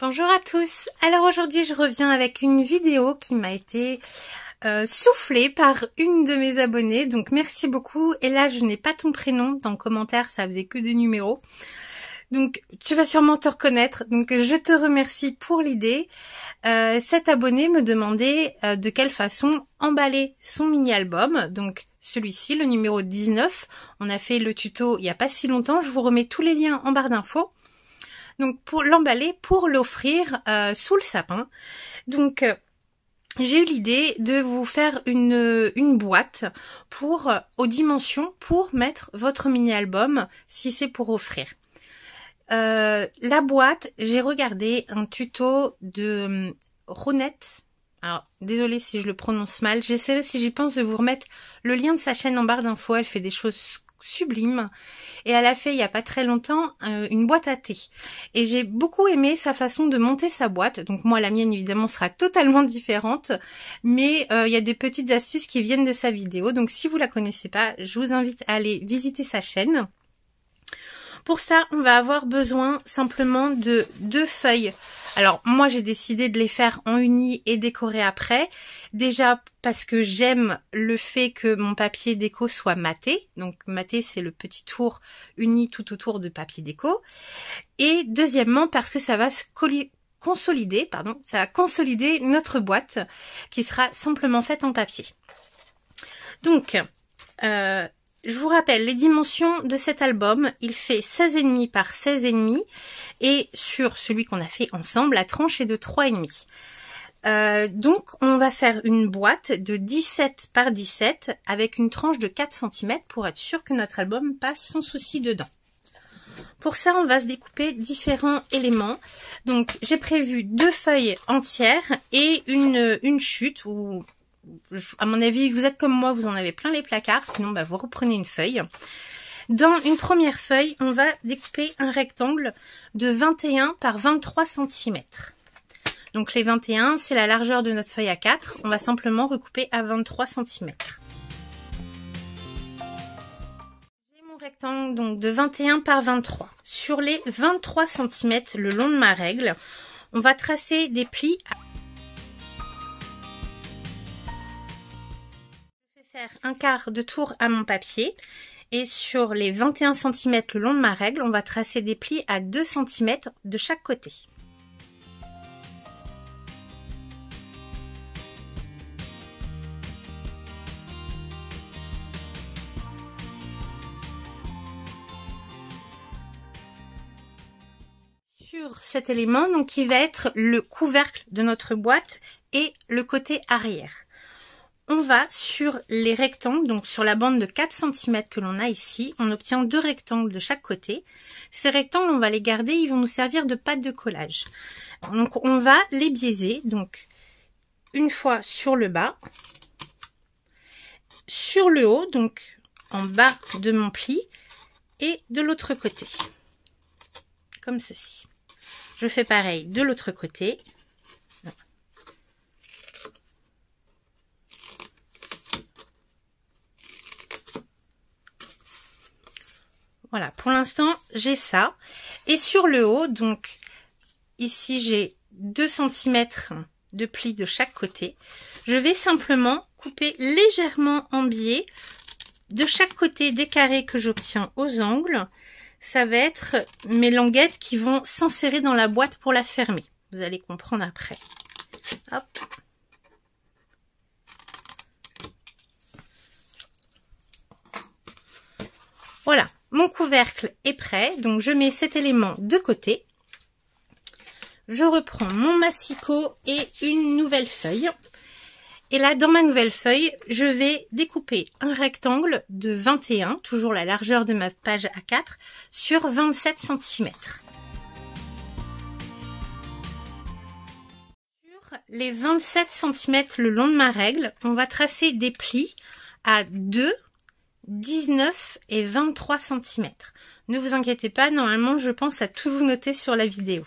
Bonjour à tous, alors aujourd'hui je reviens avec une vidéo qui m'a été euh, soufflée par une de mes abonnées, donc merci beaucoup. Et là je n'ai pas ton prénom dans le commentaire, ça faisait que des numéros. Donc tu vas sûrement te reconnaître, donc je te remercie pour l'idée. Euh, cet abonné me demandait euh, de quelle façon emballer son mini-album, donc celui-ci, le numéro 19. On a fait le tuto il n'y a pas si longtemps, je vous remets tous les liens en barre d'infos donc pour l'emballer pour l'offrir euh, sous le sapin. Donc euh, j'ai eu l'idée de vous faire une, boîte pour euh, aux dimensions pour mettre votre mini-album si c'est pour offrir. la boîte, j'ai regardé un tuto de Ronette. Alors, désolée si je le prononce mal. J'essaierai, si j'y pense, de vous remettre le lien de sa chaîne en barre d'infos. Elle fait des choses sublime. Et elle a fait il n'y a pas très longtemps euh, une boîte à thé. Et j'ai beaucoup aimé sa façon de monter sa boîte. Donc moi la mienne évidemment sera totalement différente, mais euh, il y a des petites astuces qui viennent de sa vidéo. Donc si vous la connaissez pas, je vous invite à aller visiter sa chaîne. Pour ça, on va avoir besoin simplement de deux feuilles. Alors moi j'ai décidé de les faire en uni et décorer après. Déjà parce que j'aime le fait que mon papier déco soit maté. Donc maté c'est le petit tour uni tout autour de papier déco. Et deuxièmement parce que ça va se consolider, pardon, ça va consolider notre boîte qui sera simplement faite en papier. Donc, euh, je vous rappelle les dimensions de cet album. Il fait 16,5 par 16,5 et sur celui qu'on a fait ensemble, la tranche est de 3,5. Euh, donc on va faire une boîte de 17 par 17 avec une tranche de 4 cm pour être sûr que notre album passe sans souci dedans. Pour ça, on va se découper différents éléments. Donc, j'ai prévu deux feuilles entières et une, une chute ou à mon avis, vous êtes comme moi, vous en avez plein les placards. Sinon, bah, vous reprenez une feuille. Dans une première feuille, on va découper un rectangle de 21 par 23 cm. Donc les 21, c'est la largeur de notre feuille à 4. On va simplement recouper à 23 cm. J'ai mon rectangle donc de 21 par 23. Sur les 23 cm le long de ma règle, on va tracer des plis à faire un quart de tour à mon papier et sur les 21 cm le long de ma règle, on va tracer des plis à 2 cm de chaque côté. Sur cet élément, donc, qui va être le couvercle de notre boîte et le côté arrière on va sur les rectangles, donc sur la bande de 4 cm que l'on a ici, on obtient deux rectangles de chaque côté. Ces rectangles, on va les garder, ils vont nous servir de pattes de collage. Donc on va les biaiser, donc une fois sur le bas, sur le haut, donc en bas de mon pli, et de l'autre côté, comme ceci. Je fais pareil de l'autre côté. Voilà, pour l'instant, j'ai ça. Et sur le haut, donc, ici, j'ai 2 cm de plis de chaque côté. Je vais simplement couper légèrement en biais de chaque côté des carrés que j'obtiens aux angles. Ça va être mes languettes qui vont s'insérer dans la boîte pour la fermer. Vous allez comprendre après. Hop. Voilà, mon couvercle est prêt, donc je mets cet élément de côté. Je reprends mon massicot et une nouvelle feuille. Et là, dans ma nouvelle feuille, je vais découper un rectangle de 21, toujours la largeur de ma page A4, sur 27 cm. Sur les 27 cm le long de ma règle, on va tracer des plis à 2 19 et 23 cm. Ne vous inquiétez pas, normalement je pense à tout vous noter sur la vidéo.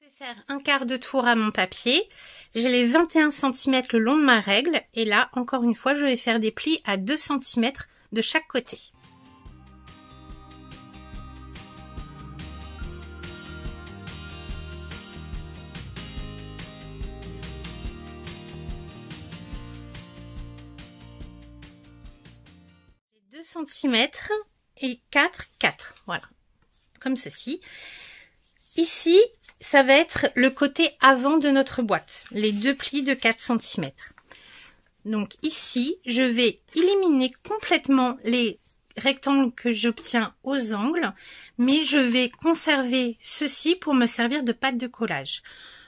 Je vais faire un quart de tour à mon papier. J'ai les 21 cm le long de ma règle et là encore une fois je vais faire des plis à 2 cm de chaque côté. cm et 4, 4. Voilà, comme ceci. Ici, ça va être le côté avant de notre boîte, les deux plis de 4 cm. Donc ici, je vais éliminer complètement les rectangles que j'obtiens aux angles, mais je vais conserver ceci pour me servir de pâte de collage.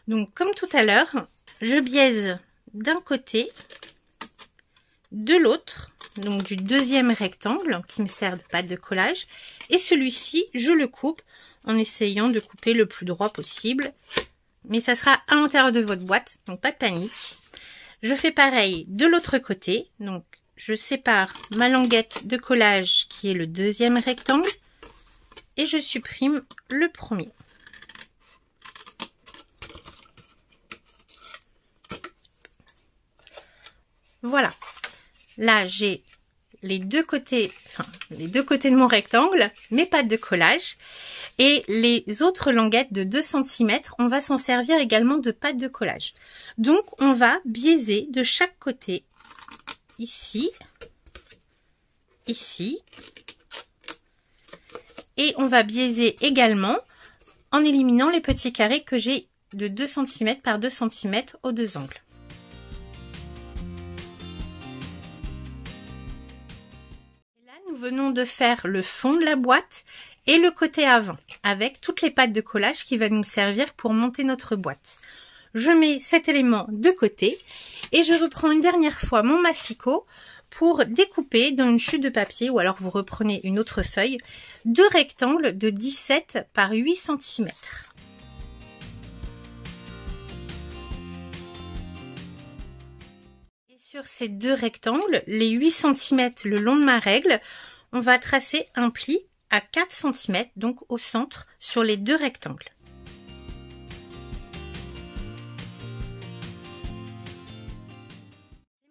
Donc comme tout à l'heure, je biaise d'un côté de l'autre, donc du deuxième rectangle qui me sert de pâte de collage. Et celui-ci, je le coupe en essayant de couper le plus droit possible. Mais ça sera à l'intérieur de votre boîte, donc pas de panique. Je fais pareil de l'autre côté, donc je sépare ma languette de collage qui est le deuxième rectangle et je supprime le premier. Voilà, Là, j'ai les deux côtés, enfin, les deux côtés de mon rectangle, mes pattes de collage. Et les autres languettes de 2 cm, on va s'en servir également de pattes de collage. Donc, on va biaiser de chaque côté, ici, ici. Et on va biaiser également en éliminant les petits carrés que j'ai de 2 cm par 2 cm aux deux angles. venons de faire le fond de la boîte et le côté avant avec toutes les pattes de collage qui va nous servir pour monter notre boîte. Je mets cet élément de côté et je reprends une dernière fois mon massicot pour découper dans une chute de papier ou alors vous reprenez une autre feuille deux rectangles de 17 par 8 cm. Et sur ces deux rectangles, les 8 cm le long de ma règle, on va tracer un pli à 4 cm, donc au centre, sur les deux rectangles.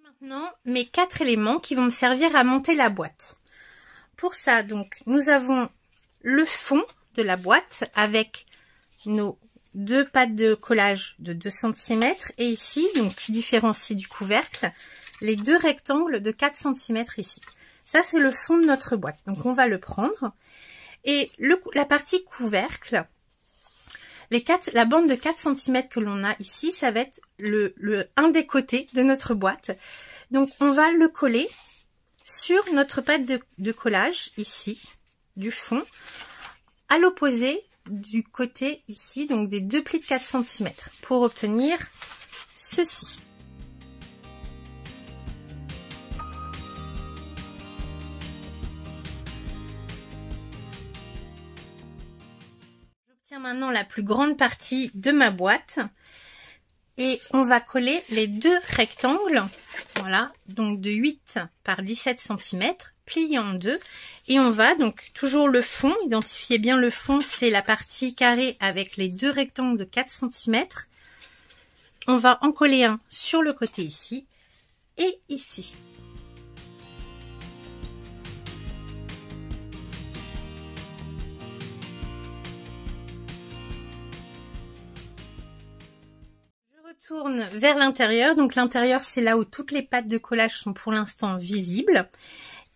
Maintenant, mes quatre éléments qui vont me servir à monter la boîte. Pour ça, donc, nous avons le fond de la boîte avec nos deux pattes de collage de 2 cm et ici, donc qui différencie du couvercle, les deux rectangles de 4 cm ici. Ça, c'est le fond de notre boîte. Donc, on va le prendre. Et le, la partie couvercle, les quatre, la bande de 4 cm que l'on a ici, ça va être le, un des côtés de notre boîte. Donc, on va le coller sur notre pâte de, de collage, ici, du fond, à l'opposé du côté ici, donc des deux plis de 4 cm, pour obtenir ceci. maintenant la plus grande partie de ma boîte et on va coller les deux rectangles, voilà, donc de 8 par 17 cm, plié en deux et on va donc toujours le fond, identifiez bien le fond, c'est la partie carrée avec les deux rectangles de 4 cm. On va en coller un sur le côté ici et ici. tourne vers l'intérieur. Donc l'intérieur, c'est là où toutes les pattes de collage sont pour l'instant visibles.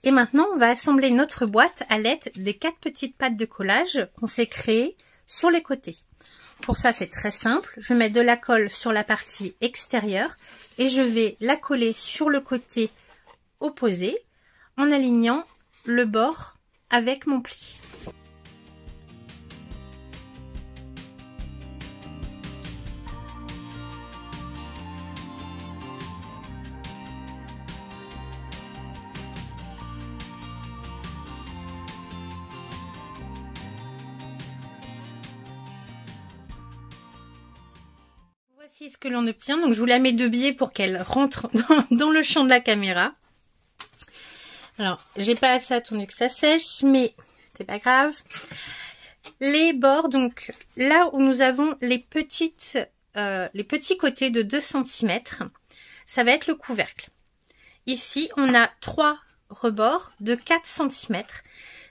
Et maintenant, on va assembler notre boîte à l'aide des quatre petites pattes de collage qu'on s'est créées sur les côtés. Pour ça, c'est très simple. Je mets de la colle sur la partie extérieure et je vais la coller sur le côté opposé en alignant le bord avec mon pli. ce que l'on obtient. Donc, je vous la mets de biais pour qu'elle rentre dans, le champ de la caméra. Alors, j'ai pas assez attendu que ça sèche, mais c'est pas grave. Les bords, donc là où nous avons les petites, euh, les petits côtés de 2 cm, ça va être le couvercle. Ici, on a trois rebords de 4 cm.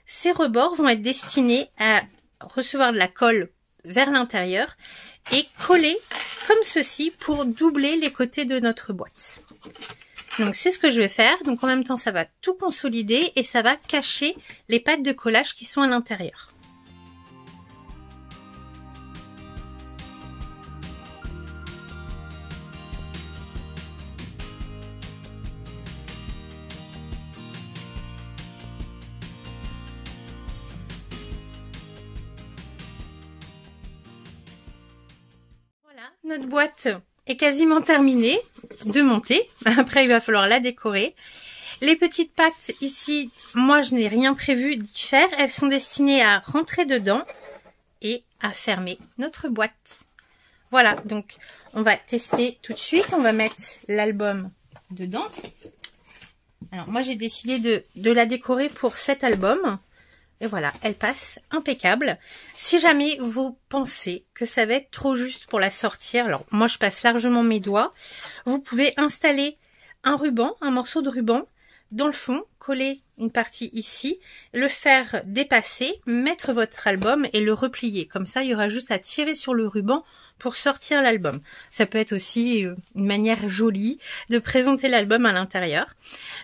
Ces rebords vont être destinés à recevoir de la colle vers l'intérieur et coller comme ceci pour doubler les côtés de notre boîte. Donc c'est ce que je vais faire. Donc en même temps, ça va tout consolider et ça va cacher les pattes de collage qui sont à l'intérieur. Notre boîte est quasiment terminée de monter. Après, il va falloir la décorer. Les petites pattes ici, moi je n'ai rien prévu d'y faire. Elles sont destinées à rentrer dedans et à fermer notre boîte. Voilà, donc on va tester tout de suite. On va mettre l'album dedans. Alors moi j'ai décidé de, la décorer pour cet album. Et voilà, elle passe impeccable. Si jamais vous pensez que ça va être trop juste pour la sortir, alors moi je passe largement mes doigts, vous pouvez installer un ruban, un morceau de ruban, dans le fond, coller une partie ici, le faire dépasser, mettre votre album et le replier. Comme ça, il y aura juste à tirer sur le ruban pour sortir l'album. Ça peut être aussi euh, une manière jolie de présenter l'album à l'intérieur.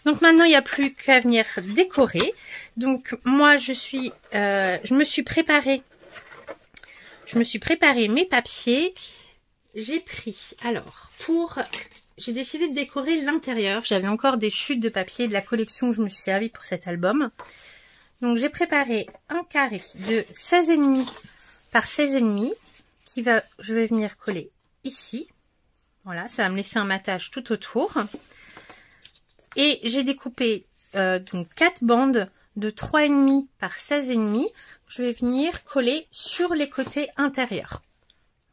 Donc maintenant, il n'y a plus qu'à venir décorer. Donc moi, je suis, euh, je me suis préparée, je me suis préparé mes papiers. J'ai pris, alors, pour j'ai décidé de décorer l'intérieur. J'avais encore des chutes de papier de la collection que je me suis servi pour cet album. Donc j'ai préparé un carré de 16,5 par 16,5 qui va, je vais venir coller ici. Voilà, ça va me laisser un matage tout autour. Et j'ai découpé euh, donc quatre bandes de 3,5 par 16,5. Je vais venir coller sur les côtés intérieurs.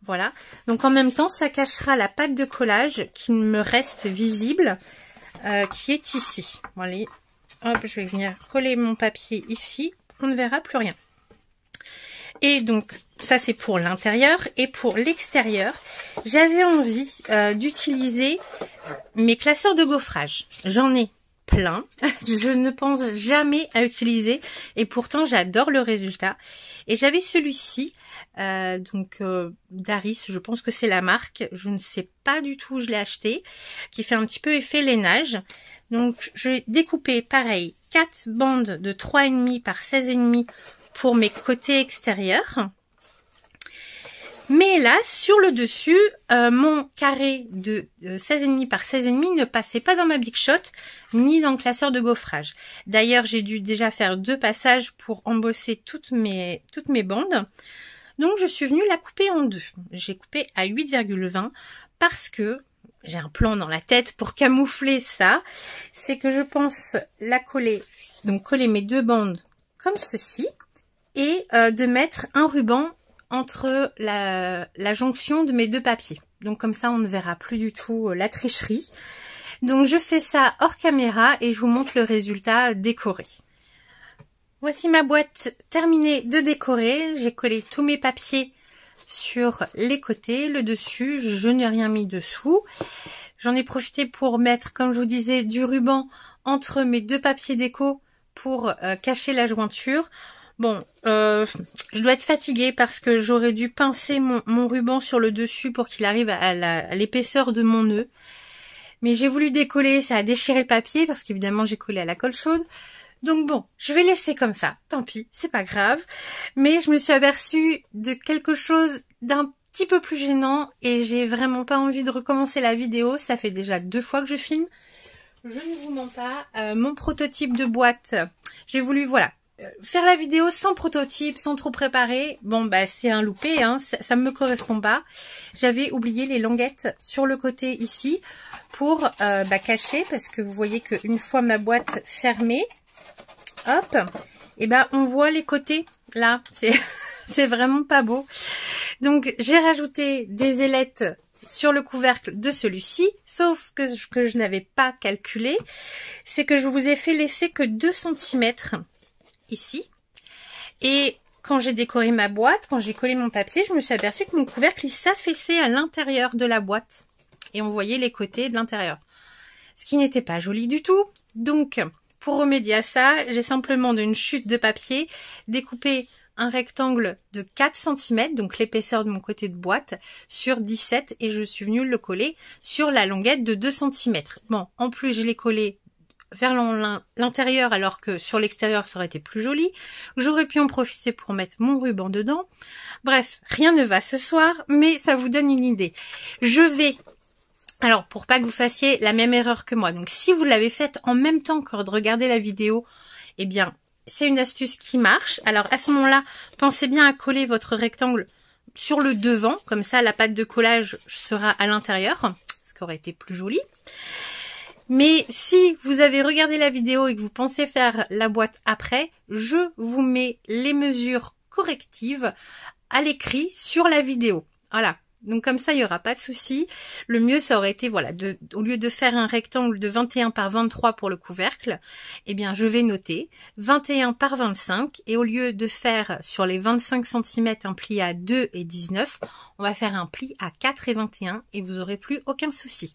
Voilà. Donc en même temps, ça cachera la pâte de collage qui me reste visible, euh, qui est ici. Bon, allez, hop, je vais venir coller mon papier ici. On ne verra plus rien. Et donc, ça c'est pour l'intérieur. Et pour l'extérieur, j'avais envie euh, d'utiliser mes classeurs de gaufrage. J'en ai plein. je ne pense jamais à utiliser et pourtant j'adore le résultat. Et j'avais celui-ci, euh, donc euh, Daris, je pense que c'est la marque, je ne sais pas du tout où je l'ai acheté, qui fait un petit peu effet lainage. Donc je vais découper pareil, 4 bandes de 3,5 par 16,5 pour mes côtés extérieurs. Mais là, sur le dessus, euh, mon carré de 16,5 euh, par 16,5 ne passait pas dans ma Big Shot, ni dans le classeur de gaufrage. D'ailleurs, j'ai dû déjà faire deux passages pour embosser toutes mes, toutes mes bandes. Donc, je suis venue la couper en deux. J'ai coupé à 8,20 parce que j'ai un plan dans la tête pour camoufler ça. C'est que je pense la coller, donc coller mes deux bandes comme ceci et euh, de mettre un ruban entre la, la jonction de mes deux papiers. Donc comme ça, on ne verra plus du tout euh, la tricherie. Donc je fais ça hors caméra et je vous montre le résultat décoré. Voici ma boîte terminée de décorer. J'ai collé tous mes papiers sur les côtés, le dessus. Je n'ai rien mis dessous. J'en ai profité pour mettre, comme je vous disais, du ruban entre mes deux papiers déco pour euh, cacher la jointure. Bon, euh, je dois être fatiguée parce que j'aurais dû pincer mon, ruban sur le dessus pour qu'il arrive à l'épaisseur de mon nœud. Mais j'ai voulu décoller, ça a déchiré le papier parce qu'évidemment j'ai collé à la colle chaude. Donc bon, je vais laisser comme ça, tant pis, c'est pas grave. Mais je me suis aperçue de quelque chose d'un petit peu plus gênant et j'ai vraiment pas envie de recommencer la vidéo. Ça fait déjà deux fois que je filme. Je ne vous mens pas, euh, mon prototype de boîte, j'ai voulu, voilà, faire la vidéo sans prototype, sans trop préparer, bon bah c'est un loupé, hein, ça ne me correspond pas. J'avais oublié les languettes sur le côté ici pour euh, bah, cacher parce que vous voyez qu'une fois ma boîte fermée, hop, et ben on voit les côtés là, c'est vraiment pas beau. Donc j'ai rajouté des ailettes sur le couvercle de celui-ci, sauf que ce que je n'avais pas calculé, c'est que je vous ai fait laisser que 2 cm ici. Et quand j'ai décoré ma boîte, quand j'ai collé mon papier, je me suis aperçue que mon couvercle, il s'affaissait à l'intérieur de la boîte. Et on voyait les côtés de l'intérieur. Ce qui n'était pas joli du tout. Donc, pour remédier à ça, j'ai simplement d'une chute de papier découpé un rectangle de 4 cm, donc l'épaisseur de mon côté de boîte, sur 17 et je suis venue le coller sur la longuette de 2 cm. Bon, en plus je l'ai collé vers l'intérieur alors que sur l'extérieur ça aurait été plus joli. J'aurais pu en profiter pour mettre mon ruban dedans. Bref, rien ne va ce soir, mais ça vous donne une idée. Je vais alors, pour pas que vous fassiez la même erreur que moi, donc si vous l'avez faite en même temps que de regarder la vidéo, eh bien, c'est une astuce qui marche. Alors, à ce moment-là, pensez bien à coller votre rectangle sur le devant, comme ça, la pâte de collage sera à l'intérieur, ce qui aurait été plus joli. Mais si vous avez regardé la vidéo et que vous pensez faire la boîte après, je vous mets les mesures correctives à l'écrit sur la vidéo. Voilà. Donc comme ça, il n'y aura pas de souci. Le mieux, ça aurait été, voilà, de, au lieu de faire un rectangle de 21 par 23 pour le couvercle, eh bien, je vais noter 21 par 25. Et au lieu de faire sur les 25 cm un pli à 2 et 19, on va faire un pli à 4 et 21 et vous n'aurez plus aucun souci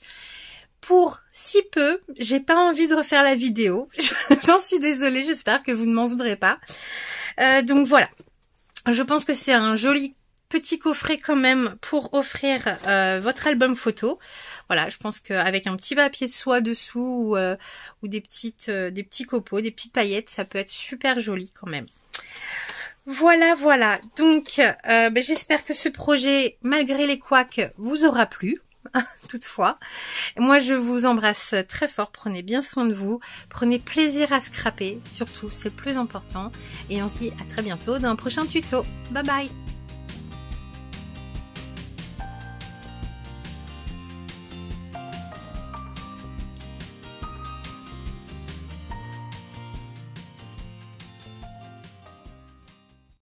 pour si peu, j'ai pas envie de refaire la vidéo. J'en suis désolée, j'espère que vous ne m'en voudrez pas. Euh, donc voilà, je pense que c'est un joli petit coffret quand même pour offrir euh, votre album photo. Voilà, je pense qu'avec un petit papier de soie dessous ou, euh, ou des, petites, des petits copeaux, des petites paillettes, ça peut être super joli quand même. Voilà, voilà. Donc, ben, j'espère que ce projet, malgré les couacs, vous aura plu. toutefois. Moi, je vous embrasse très fort. Prenez bien soin de vous. Prenez plaisir à scraper, surtout, c'est le plus important. Et on se dit à très bientôt dans un prochain tuto. Bye bye